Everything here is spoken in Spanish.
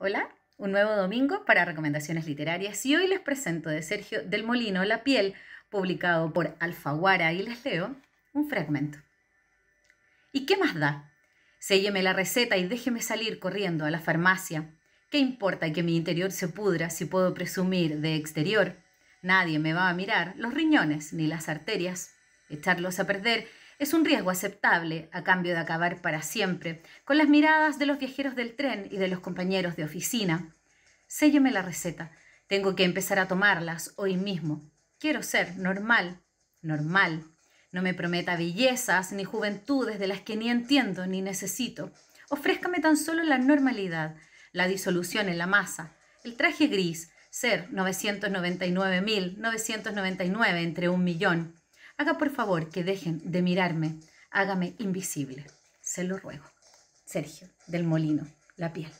Hola, un nuevo domingo para recomendaciones literarias y hoy les presento de Sergio del Molino La piel, publicado por Alfaguara y les leo un fragmento. ¿Y qué más da? Ségueme la receta y déjeme salir corriendo a la farmacia. ¿Qué importa que mi interior se pudra si puedo presumir de exterior? Nadie me va a mirar los riñones ni las arterias. Echarlos a perder es un riesgo aceptable a cambio de acabar para siempre con las miradas de los viajeros del tren y de los compañeros de oficina. Sélleme la receta. Tengo que empezar a tomarlas hoy mismo. Quiero ser normal, normal. No me prometa bellezas ni juventudes de las que ni entiendo ni necesito. Ofrézcame tan solo la normalidad, la disolución en la masa, el traje gris, ser 999.999 entre un millón Haga por favor que dejen de mirarme, hágame invisible. Se lo ruego. Sergio, del Molino, la piel.